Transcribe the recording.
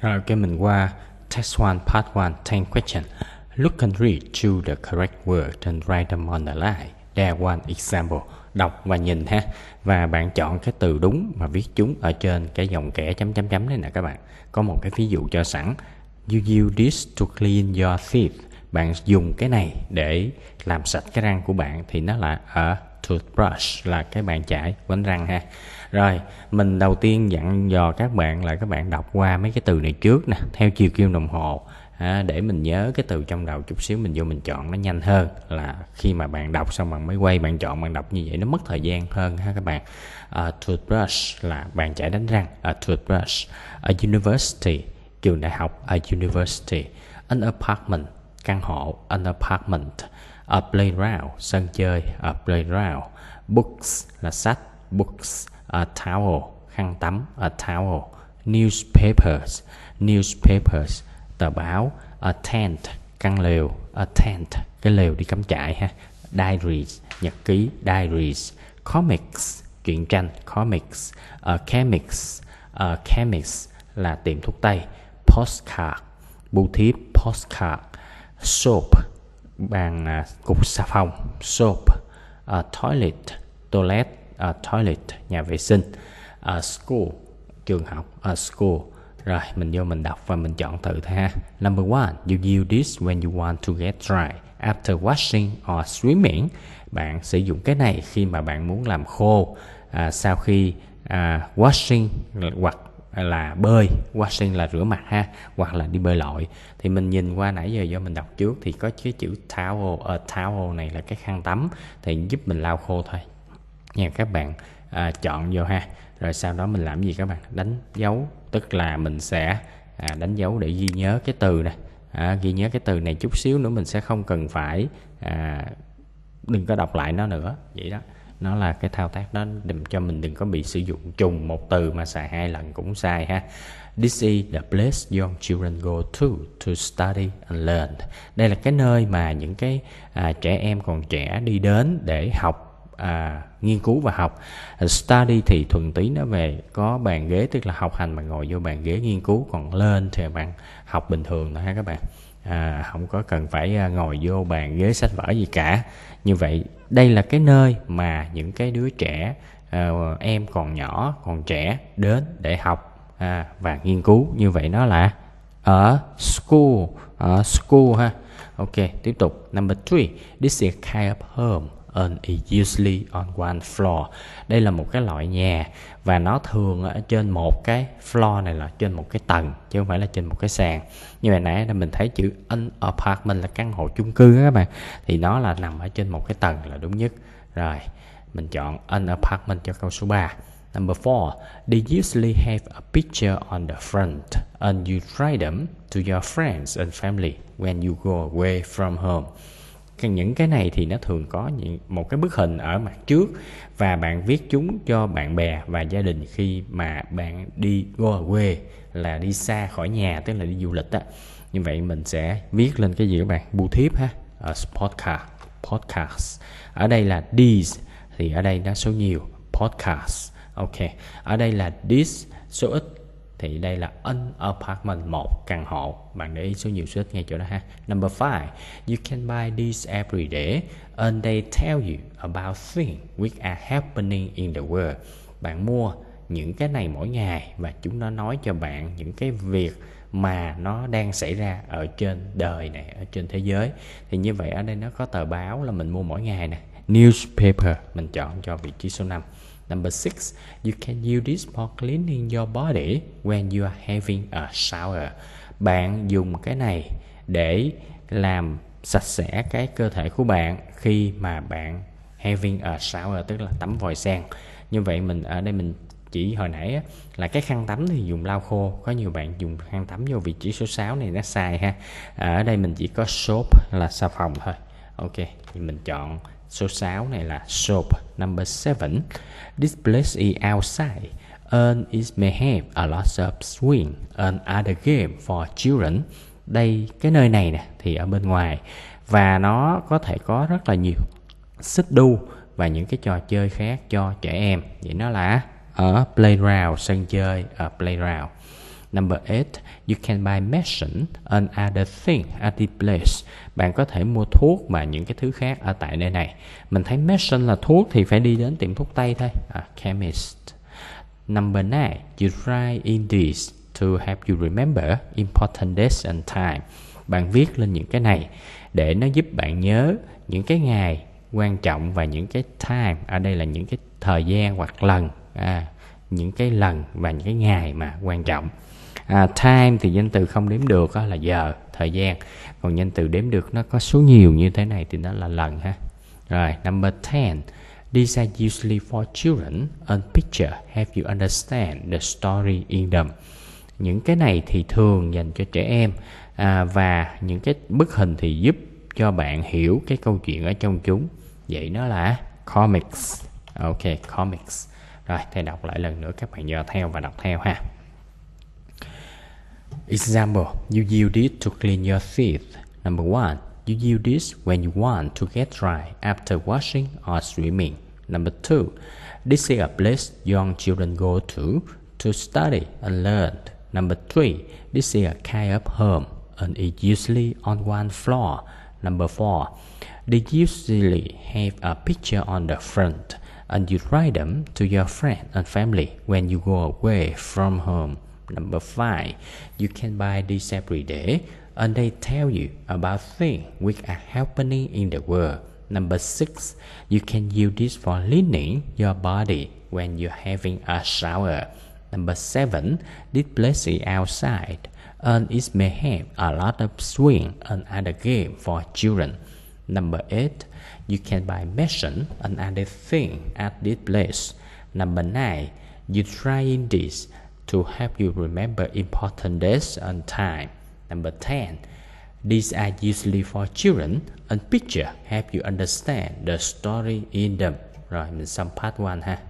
Rồi cái mình qua Test 1 Part 1 10 Question Look and read to the correct word and write them on the line There one example Đọc và nhìn ha Và bạn chọn cái từ đúng mà viết chúng ở trên cái dòng kẻ chấm chấm chấm đấy nè các bạn Có một cái ví dụ cho sẵn You use this to clean your teeth Bạn dùng cái này để làm sạch cái răng của bạn Thì nó là ở toothbrush là cái bàn chải đánh răng ha rồi mình đầu tiên dặn dò các bạn là các bạn đọc qua mấy cái từ này trước nè theo chiều kim đồng hồ à, để mình nhớ cái từ trong đầu chút xíu mình vô mình chọn nó nhanh hơn là khi mà bạn đọc xong bạn mới quay bạn chọn bạn đọc như vậy nó mất thời gian hơn ha các bạn à, toothbrush là bàn chải đánh răng à, toothbrush ở university trường đại học ở university an apartment căn hộ an apartment A playground, sân chơi. A playground. Books là sách. Books. A towel, khăn tắm. A towel. Newspapers. Newspapers. Tờ báo. A tent, căn lều. A tent, cái lều đi cắm trại ha. Diaries, nhật ký. Diaries. Comics, truyện tranh. Comics. A chemics. A chemist là tiệm thuốc tây. Postcard, bưu thiếp. Postcard. Soap, bàn à, cục xà phòng soap à, toilet toilet à, toilet nhà vệ sinh à, school trường học à, school rồi mình vô mình đọc và mình chọn từ thôi ha number one you use this when you want to get dry after washing or swimming bạn sử dụng cái này khi mà bạn muốn làm khô à, sau khi à, washing hoặc là bơi washing là rửa mặt ha hoặc là đi bơi lội thì mình nhìn qua nãy giờ do mình đọc trước thì có cái chữ towel ở towel này là cái khăn tắm thì giúp mình lau khô thôi nha các bạn à, chọn vô ha rồi sau đó mình làm gì các bạn đánh dấu tức là mình sẽ à, đánh dấu để ghi nhớ cái từ này à, ghi nhớ cái từ này chút xíu nữa mình sẽ không cần phải à, đừng có đọc lại nó nữa vậy đó nó là cái thao tác đó để cho mình đừng có bị sử dụng trùng một từ mà xài hai lần cũng sai ha This is the place young children go to to study and learn. Đây là cái nơi mà những cái à, trẻ em còn trẻ đi đến để học à, nghiên cứu và học study thì thuần tí nó về có bàn ghế tức là học hành mà ngồi vô bàn ghế nghiên cứu còn lên thì bạn học bình thường thôi ha các bạn à, không có cần phải à, ngồi vô bàn ghế sách vở gì cả như vậy đây là cái nơi mà những cái đứa trẻ à, em còn nhỏ còn trẻ đến để học à, và nghiên cứu như vậy nó là ở school ở school ha ok tiếp tục number three this is a kind of home and usually on one floor. Đây là một cái loại nhà và nó thường ở trên một cái floor này là trên một cái tầng chứ không phải là trên một cái sàn. Như hồi nãy là mình thấy chữ an apartment là căn hộ chung cư đó các bạn thì nó là nằm ở trên một cái tầng là đúng nhất. Rồi, mình chọn an apartment cho câu số 3. Number four, they usually have a picture on the front and you try them to your friends and family when you go away from home những cái này thì nó thường có những một cái bức hình ở mặt trước và bạn viết chúng cho bạn bè và gia đình khi mà bạn đi go quê là đi xa khỏi nhà tức là đi du lịch á như vậy mình sẽ viết lên cái gì các bạn bưu thiếp ha ở ờ, podcast podcast ở đây là these thì ở đây nó số nhiều podcast ok ở đây là this số ít thì đây là an apartment một căn hộ bạn để ý số nhiều số ít ngay chỗ đó ha number five you can buy this every day and they tell you about things which are happening in the world bạn mua những cái này mỗi ngày và chúng nó nói cho bạn những cái việc mà nó đang xảy ra ở trên đời này ở trên thế giới thì như vậy ở đây nó có tờ báo là mình mua mỗi ngày nè newspaper mình chọn cho vị trí số 5 Number six, you can use this for cleaning your body when you are having a shower. Bạn dùng cái này để làm sạch sẽ cái cơ thể của bạn khi mà bạn having a shower tức là tắm vòi sen. Như vậy mình ở đây mình chỉ hồi nãy á, là cái khăn tắm thì dùng lau khô có nhiều bạn dùng khăn tắm vô vị trí số 6 này nó sai ha ở đây mình chỉ có soap là xà phòng thôi ok thì mình chọn Số 6 này là soap number 7 place is outside and it may have a lot of swing and other game for children đây cái nơi này nè thì ở bên ngoài và nó có thể có rất là nhiều xích đu và những cái trò chơi khác cho trẻ em vậy nó là ở playground sân chơi ở playground Number 8, you can buy medicine and other things at the place. Bạn có thể mua thuốc và những cái thứ khác ở tại nơi này. Mình thấy medicine là thuốc thì phải đi đến tiệm thuốc Tây thôi. À, chemist. Number 9, you write in this to help you remember important dates and time. Bạn viết lên những cái này để nó giúp bạn nhớ những cái ngày quan trọng và những cái time ở đây là những cái thời gian hoặc lần à, những cái lần và những cái ngày mà quan trọng à, time thì danh từ không đếm được đó là giờ thời gian còn danh từ đếm được nó có số nhiều như thế này thì nó là lần ha rồi number 10 These are usually for children and picture Have you understand the story in them những cái này thì thường dành cho trẻ em à, và những cái bức hình thì giúp cho bạn hiểu cái câu chuyện ở trong chúng vậy nó là comics ok comics rồi thầy đọc lại lần nữa các bạn dò theo và đọc theo ha Example, you use this to clean your teeth. Number one, you use this when you want to get dry after washing or swimming. Number two, this is a place young children go to to study and learn. Number three, this is a kind of home and it usually on one floor. Number four, they usually have a picture on the front and you write them to your friends and family when you go away from home. Number five, you can buy this every day, and they tell you about things which are happening in the world. Number six, you can use this for cleaning your body when you're having a shower. Number seven, this place is outside, and it may have a lot of swing and other game for children. Number eight, you can buy medicine and other thing at this place. Number nine, you try this to help you remember important dates and time. Number 10. These are usually for children and picture help you understand the story in them. Rồi mình xong part 1 ha.